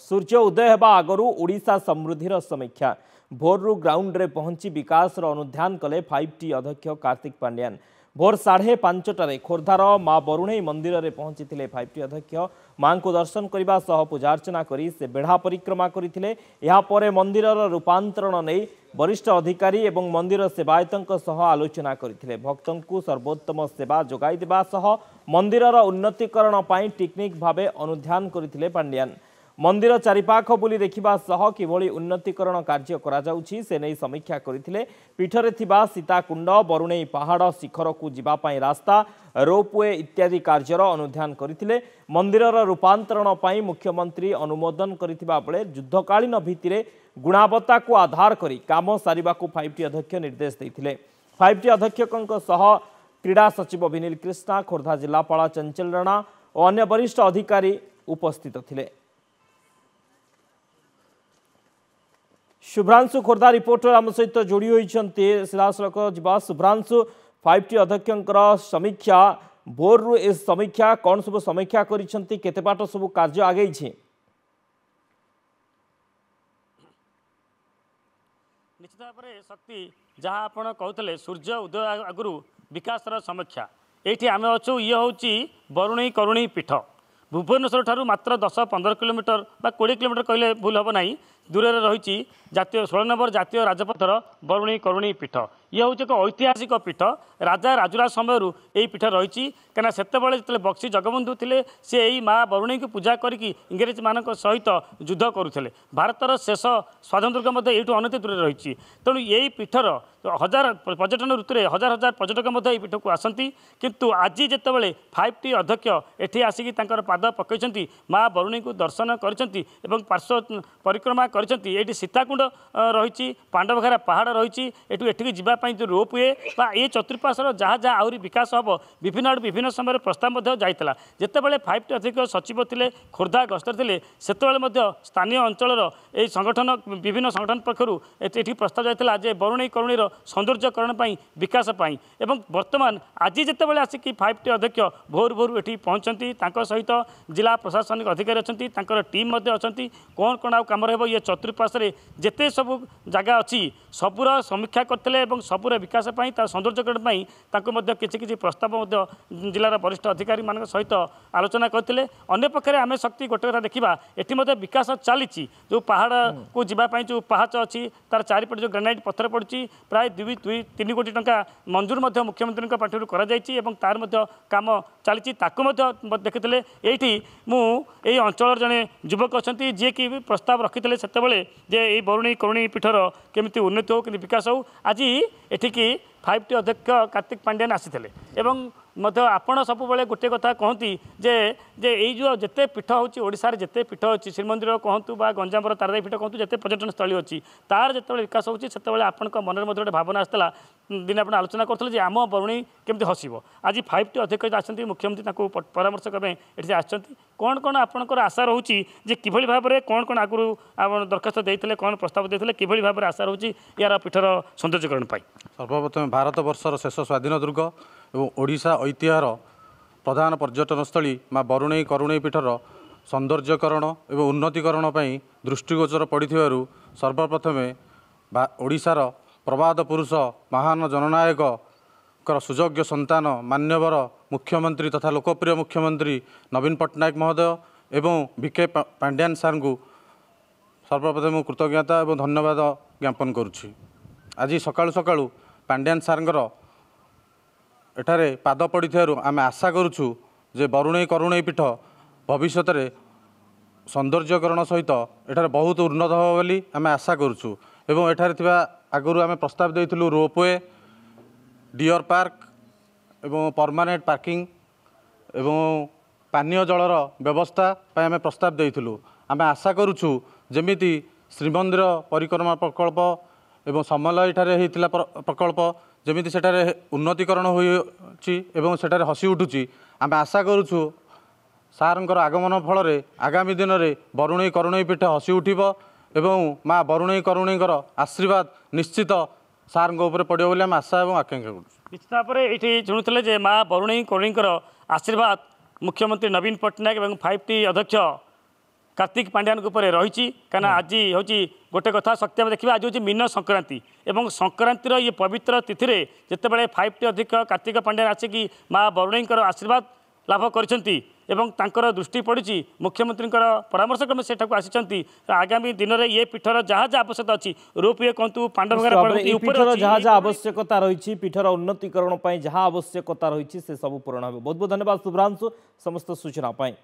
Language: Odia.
ସୂର୍ଯ୍ୟ ଉଦୟ ହେବା ଆଗରୁ ଓଡ଼ିଶା ସମୃଦ୍ଧିର ସମୀକ୍ଷା ଭୋରରୁ ଗ୍ରାଉଣ୍ଡରେ ପହଞ୍ଚି ବିକାଶର ଅନୁଧ୍ୟାନ କଲେ ଫାଇଭ୍ ଟି ଅଧ୍ୟକ୍ଷ କାର୍ତ୍ତିକ ପାଣ୍ଡିଆନ ଭୋର ସାଢ଼େ ପାଞ୍ଚଟାରେ ଖୋର୍ଦ୍ଧାର ମା ବରୁଣେଇ ମନ୍ଦିରରେ ପହଞ୍ଚିଥିଲେ ଫାଇଭ୍ ଟି ଅଧ୍ୟକ୍ଷ ମାଙ୍କୁ ଦର୍ଶନ କରିବା ସହ ପୂଜାର୍ଚ୍ଚନା କରି ସେ ବେଢ଼ା ପରିକ୍ରମା କରିଥିଲେ ଏହାପରେ ମନ୍ଦିରର ରୂପାନ୍ତରଣ ନେଇ ବରିଷ୍ଠ ଅଧିକାରୀ ଏବଂ ମନ୍ଦିର ସେବାୟତଙ୍କ ସହ ଆଲୋଚନା କରିଥିଲେ ଭକ୍ତଙ୍କୁ ସର୍ବୋତ୍ତମ ସେବା ଯୋଗାଇ ଦେବା ସହ ମନ୍ଦିରର ଉନ୍ନତିକରଣ ପାଇଁ ଟିକନିକ୍ ଭାବେ ଅନୁଧ୍ୟାନ କରିଥିଲେ ପାଣ୍ଡିଆନ ମନ୍ଦିର ଚାରିପାଖ ବୁଲି ଦେଖିବା ସହ କିଭଳି ଉନ୍ନତିକରଣ କାର୍ଯ୍ୟ କରାଯାଉଛି ସେ ନେଇ ସମୀକ୍ଷା କରିଥିଲେ ପୀଠରେ ଥିବା ସୀତାକୁଣ୍ଡ ବରୁଣେଇ ପାହାଡ଼ ଶିଖରକୁ ଯିବା ପାଇଁ ରାସ୍ତା ରୋପୱେ ଇତ୍ୟାଦି କାର୍ଯ୍ୟର ଅନୁଧ୍ୟାନ କରିଥିଲେ ମନ୍ଦିରର ରୂପାନ୍ତରଣ ପାଇଁ ମୁଖ୍ୟମନ୍ତ୍ରୀ ଅନୁମୋଦନ କରିଥିବା ବେଳେ ଯୁଦ୍ଧକାଳୀନ ଭିତ୍ତିରେ ଗୁଣବତ୍ତାକୁ ଆଧାର କରି କାମ ସାରିବାକୁ ଫାଇଭ୍ ଟି ଅଧ୍ୟକ୍ଷ ନିର୍ଦ୍ଦେଶ ଦେଇଥିଲେ ଫାଇଭ୍ ଟି ଅଧ୍ୟକ୍ଷଙ୍କ ସହ କ୍ରୀଡ଼ା ସଚିବ ଭିନିଲ୍ କ୍ରିଷ୍ଣା ଖୋର୍ଦ୍ଧା ଜିଲ୍ଲାପାଳ ଚଞ୍ଚଲ ରଣା ଓ ଅନ୍ୟ ବରିଷ୍ଠ ଅଧିକାରୀ ଉପସ୍ଥିତ ଥିଲେ শুভ্রাংশু খোর্ধা রিপোর্টর আম সহ যোড়ি হয়েছেন সিধাসলখ যা শুভ্রাংশু ফাইভ টি অধ্যক্ষর সমীক্ষা ভোরু এ সমীক্ষা কণ সব সমীক্ষা করেছেন কেতে বাট সব কাজ আগেছে নিশ্চিত ভাবে শক্তি যা আপনার কৌলে সূর্য উদয় আগর বিকাশর সমীক্ষা এইটি আমি অছু ইয়ে হচ্ছে বরুণী করুণী পীঠ ভুবনেশ্বর ঠার মাত্র দশ পনেরো কিলোমিটর বা কোড়ি কিলোমিটর কহিলে ভুল হব না ଦୂରରେ ରହିଛି ଜାତୀୟ ଷୋହଳ ନମ୍ବର ଜାତୀୟ ରାଜପଥର ବରୁଣୀ କରୁଣୀ ପୀଠ ଇଏ ହେଉଛି ଏକ ଐତିହାସିକ ପୀଠ ରାଜା ରାଜୁରା ସମୟରୁ ଏହି ପୀଠ ରହିଛି କାହିଁକିନା ସେତେବେଳେ ଯେତେବେଳେ ବକ୍ସି ଜଗବନ୍ଧୁ ଥିଲେ ସେ ଏହି ମା' ବରୁଣୀଙ୍କୁ ପୂଜା କରିକି ଇଂରେଜମାନଙ୍କ ସହିତ ଯୁଦ୍ଧ କରୁଥିଲେ ଭାରତର ଶେଷ ସ୍ୱାଧୀନତୁର୍ଗ ମଧ୍ୟ ଏଇଠୁ ଅନତି ଦୂରରେ ରହିଛି ତେଣୁ ଏହି ପୀଠର ହଜାର ପର୍ଯ୍ୟଟନ ଋତୁରେ ହଜାର ହଜାର ପର୍ଯ୍ୟଟକ ମଧ୍ୟ ଏହି ପୀଠକୁ ଆସନ୍ତି କିନ୍ତୁ ଆଜି ଯେତେବେଳେ ଫାଇଭ୍ ଟି ଅଧ୍ୟକ୍ଷ ଏଠି ଆସିକି ତାଙ୍କର ପାଦ ପକାଇଛନ୍ତି ମା' ବରୁଣୀଙ୍କୁ ଦର୍ଶନ କରିଛନ୍ତି ଏବଂ ପାର୍ଶ୍ୱ ପରିକ୍ରମା କରିଛନ୍ତି ଏଇଠି ସୀତାକୁଣ୍ଡ ରହିଛି ପାଣ୍ଡବଘେରା ପାହାଡ଼ ରହିଛି ଏଠୁ ଏଠିକି ଯିବା ପାଇଁ ଯେଉଁ ରୋପ୍ ୱେ ବା ଏ ଚତୁଃପାର୍ଶ୍ୱର ଯାହା ଯାହା ଆହୁରି ବିକାଶ ହେବ ବିଭିନ୍ନ ଆଡ଼େ ବିଭିନ୍ନ ସମୟରେ ପ୍ରସ୍ତାବ ମଧ୍ୟ ଯାଇଥିଲା ଯେତେବେଳେ ଫାଇଭ୍ ଟି ଅଧିକ ସଚିବ ଥିଲେ ଖୋର୍ଦ୍ଧା ଗସ୍ତରେ ଥିଲେ ସେତେବେଳେ ମଧ୍ୟ ସ୍ଥାନୀୟ ଅଞ୍ଚଳର ଏହି ସଂଗଠନ ବିଭିନ୍ନ ସଂଗଠନ ପକ୍ଷରୁ ଏଠି ପ୍ରସ୍ତାବ ଯାଇଥିଲା ଯେ ବରୁଣେଇ କରୁଣୀର ସୌନ୍ଦର୍ଯ୍ୟକରଣ ପାଇଁ ବିକାଶ ପାଇଁ ଏବଂ ବର୍ତ୍ତମାନ ଆଜି ଯେତେବେଳେ ଆସିକି ଫାଇଭ୍ ଟି ଅଧ୍ୟକ୍ଷ ଭୋରୁ ଭୋରୁ ଏଠି ପହଞ୍ଚନ୍ତି ତାଙ୍କ ସହିତ ଜିଲ୍ଲା ପ୍ରଶାସନିକ ଅଧିକାରୀ ଅଛନ୍ତି ତାଙ୍କର ଟିମ୍ ମଧ୍ୟ ଅଛନ୍ତି କ'ଣ କ'ଣ ଆଉ କାମ ରହିବ ଇଏ ଚତୁଃପାର୍ଶ୍ୱରେ ଯେତେ ସବୁ ଜାଗା ଅଛି ସବୁର ସମୀକ୍ଷା କରିଥିଲେ ଏବଂ ସବୁର ବିକାଶ ପାଇଁ ତା'ର ସୌନ୍ଦର୍ଯ୍ୟକରଣ ପାଇଁ ତାଙ୍କୁ ମଧ୍ୟ କିଛି କିଛି ପ୍ରସ୍ତାବ ମଧ୍ୟ ଜିଲ୍ଲାର ବରିଷ୍ଠ ଅଧିକାରୀମାନଙ୍କ ସହିତ ଆଲୋଚନା କରିଥିଲେ ଅନ୍ୟପକ୍ଷରେ ଆମେ ଶକ୍ତି ଗୋଟେ କଥା ଦେଖିବା ଏଠି ମଧ୍ୟ ବିକାଶ ଚାଲିଛି ଯେଉଁ ପାହାଡ଼କୁ ଯିବା ପାଇଁ ଯେଉଁ ପାହାଚ ଅଛି ତା'ର ଚାରିପଟେ ଯେଉଁ ଗ୍ରାନାଇଟ୍ ପଥର ପଡ଼ୁଛି ପ୍ରାୟ ଦୁଇ ଦୁଇ ତିନି କୋଟି ଟଙ୍କା ମଞ୍ଜୁର ମଧ୍ୟ ମୁଖ୍ୟମନ୍ତ୍ରୀଙ୍କ ପାଖରୁ କରାଯାଇଛି ଏବଂ ତା'ର ମଧ୍ୟ କାମ ଚାଲିଛି ତାକୁ ମଧ୍ୟ ଦେଖିଥିଲେ ଏଇଠି ମୁଁ ଏଇ ଅଞ୍ଚଳର ଜଣେ ଯୁବକ ଅଛନ୍ତି ଯିଏକି ପ୍ରସ୍ତାବ ରଖିଥିଲେ ସେତେବେଳେ ଯେ ଏଇ ବରୁଣୀ କରୁଣୀ ପୀଠର କେମିତି ଉନ୍ନତି ହେଉ କେମିତି ବିକାଶ ହେଉ ଆଜି ଏଠିକି ফাইভ টি অধ্যক্ষ কার্তিক পাণ্ডিয়ান আসিলে এবং মধ্য আপনার সবুলে গোটে কথা কহতি যে যে এই যে যেতে পীঠ হচ্ছে ওড়শার যেতে পীঠ অছি শ্রীমন্দির কহতু বা গঞ্জামর তারাদেবী পীঠ কহতু যেতে পর্যটনস্থলী অছি তার যেতবে বিকাশ হচ্ছে সেতবে আপনার মনের মধ্যে গোটে ভাবনা আসলা ଦିନେ ଆପଣ ଆଲୋଚନା କରୁଥିଲେ ଯେ ଆମ ବରୁଣୀ କେମିତି ହସିବ ଆଜି ଫାଇଭ୍ ଟି ଅଧ୍ୟକ୍ଷ ଆସିଛନ୍ତି ମୁଖ୍ୟମନ୍ତ୍ରୀ ତାଙ୍କୁ ପରାମର୍ଶ କରିବା ପାଇଁ ଏଠି ଆସିଛନ୍ତି କ'ଣ କ'ଣ ଆପଣଙ୍କର ଆଶା ରହୁଛି ଯେ କିଭଳି ଭାବରେ କ'ଣ କ'ଣ ଆଗରୁ ଆପଣ ଦରଖାସ୍ତ ଦେଇଥିଲେ କ'ଣ ପ୍ରସ୍ତାବ ଦେଇଥିଲେ କିଭଳି ଭାବରେ ଆଶା ରହୁଛି ଏହାର ପୀଠର ସୌନ୍ଦର୍ଯ୍ୟକରଣ ପାଇଁ ସର୍ବପ୍ରଥମେ ଭାରତ ବର୍ଷର ଶେଷ ସ୍ୱାଧୀନ ଦୁର୍ଗ ଏବଂ ଓଡ଼ିଶା ଐତିହ୍ୟର ପ୍ରଧାନ ପର୍ଯ୍ୟଟନସ୍ଥଳୀ ମା ବରୁଣେଇ କରୁଣେଇ ପୀଠର ସୌନ୍ଦର୍ଯ୍ୟକରଣ ଏବଂ ଉନ୍ନତିକରଣ ପାଇଁ ଦୃଷ୍ଟିଗୋଚର ପଡ଼ିଥିବାରୁ ସର୍ବପ୍ରଥମେ ଓଡ଼ିଶାର ପ୍ରବାଦ ପୁରୁଷ ମହାନ ଜନନାୟକଙ୍କର ସୁଯୋଗ୍ୟ ସନ୍ତାନ ମାନ୍ୟବର ମୁଖ୍ୟମନ୍ତ୍ରୀ ତଥା ଲୋକପ୍ରିୟ ମୁଖ୍ୟମନ୍ତ୍ରୀ ନବୀନ ପଟ୍ଟନାୟକ ମହୋଦୟ ଏବଂ ଭି କେ ପାଣ୍ଡିଆନ ସାର୍ଙ୍କୁ ସର୍ବପ୍ରଥମେ ମୁଁ କୃତଜ୍ଞତା ଏବଂ ଧନ୍ୟବାଦ ଜ୍ଞାପନ କରୁଛି ଆଜି ସକାଳୁ ସକାଳୁ ପାଣ୍ଡିଆନ ସାର୍ଙ୍କର ଏଠାରେ ପାଦ ପଡ଼ିଥିବାରୁ ଆମେ ଆଶା କରୁଛୁ ଯେ ବରୁଣେଇ କରୁଣେଇ ପୀଠ ଭବିଷ୍ୟତରେ ସୌନ୍ଦର୍ଯ୍ୟକରଣ ସହିତ ଏଠାରେ ବହୁତ ଉନ୍ନତ ହେବ ବୋଲି ଆମେ ଆଶା କରୁଛୁ ଏବଂ ଏଠାରେ ଥିବା ଆଗରୁ ଆମେ ପ୍ରସ୍ତାବ ଦେଇଥିଲୁ ରୋପୱେ ଡିଅର ପାର୍କ ଏବଂ ପରମାନେଣ୍ଟ ପାର୍କିଂ ଏବଂ ପାନୀୟ ଜଳର ବ୍ୟବସ୍ଥା ପାଇଁ ଆମେ ପ୍ରସ୍ତାବ ଦେଇଥିଲୁ ଆମେ ଆଶା କରୁଛୁ ଯେମିତି ଶ୍ରୀମନ୍ଦିର ପରିକ୍ରମା ପ୍ରକଳ୍ପ ଏବଂ ସମଲୟୀଠାରେ ହୋଇଥିଲା ପ୍ରକଳ୍ପ ଯେମିତି ସେଠାରେ ଉନ୍ନତିକରଣ ହୋଇଅଛି ଏବଂ ସେଠାରେ ହସି ଉଠୁଛି ଆମେ ଆଶା କରୁଛୁ ସାର୍ଙ୍କର ଆଗମନ ଫଳରେ ଆଗାମୀ ଦିନରେ ବରୁଣେଇ କରୁଣେଇ ପୀଠ ହସି ଉଠିବ ଏବଂ ମା' ବରୁଣେଇ କରୁଣେଇଙ୍କର ଆଶୀର୍ବାଦ ନିଶ୍ଚିତ ସାର୍ଙ୍କ ଉପରେ ପଡ଼ିବ ବୋଲି ଆମେ ଆଶା ଏବଂ ଆକାଂକ୍ଷା କରୁଛୁ ନିଶ୍ଚିତ ଭାବରେ ଏଇଠି ଶୁଣୁଥିଲେ ଯେ ମା' ବରୁଣେଇ କରୁଣେଇଙ୍କର ଆଶୀର୍ବାଦ ମୁଖ୍ୟମନ୍ତ୍ରୀ ନବୀନ ପଟ୍ଟନାୟକ ଏବଂ ଫାଇଭ୍ ଟି ଅଧ୍ୟକ୍ଷ କାର୍ତ୍ତିକ ପାଣ୍ଡିଆନଙ୍କ ଉପରେ ରହିଛି କାହିଁକିନା ଆଜି ହେଉଛି ଗୋଟେ କଥା ଶକ୍ତି ଆମେ ଦେଖିବା ଆଜି ହେଉଛି ମୀନ ସଂକ୍ରାନ୍ତି ଏବଂ ସଂକ୍ରାନ୍ତିର ଇଏ ପବିତ୍ର ତିଥିରେ ଯେତେବେଳେ ଫାଇଭ୍ ଟି ଅଧ୍ୟକ୍ଷ କାର୍ତ୍ତିକ ପାଣ୍ଡିଆନ ଆସିକି ମା' ବରୁଣେଇଙ୍କର ଆଶୀର୍ବାଦ ଲାଭ କରିଛନ୍ତି ଏବଂ ତାଙ୍କର ଦୃଷ୍ଟି ପଡ଼ିଛି ମୁଖ୍ୟମନ୍ତ୍ରୀଙ୍କର ପରାମର୍ଶକ୍ରମେ ସେଠାକୁ ଆସିଛନ୍ତି ଆଗାମୀ ଦିନରେ ଏ ପୀଠର ଯାହା ଯାହା ଆବଶ୍ୟକତା ଅଛି ରୂପୟ କୁହନ୍ତୁ ପାଣ୍ଡବଙ୍କର ଯାହା ଯାହା ଆବଶ୍ୟକତା ରହିଛି ପୀଠର ଉନ୍ନତିକରଣ ପାଇଁ ଯାହା ଆବଶ୍ୟକତା ରହିଛି ସେସବୁ ପୂରଣ ହେବ ବହୁତ ବହୁତ ଧନ୍ୟବାଦ ଶୁଭ୍ରାଂଶୁ ସମସ୍ତ ସୂଚନା ପାଇଁ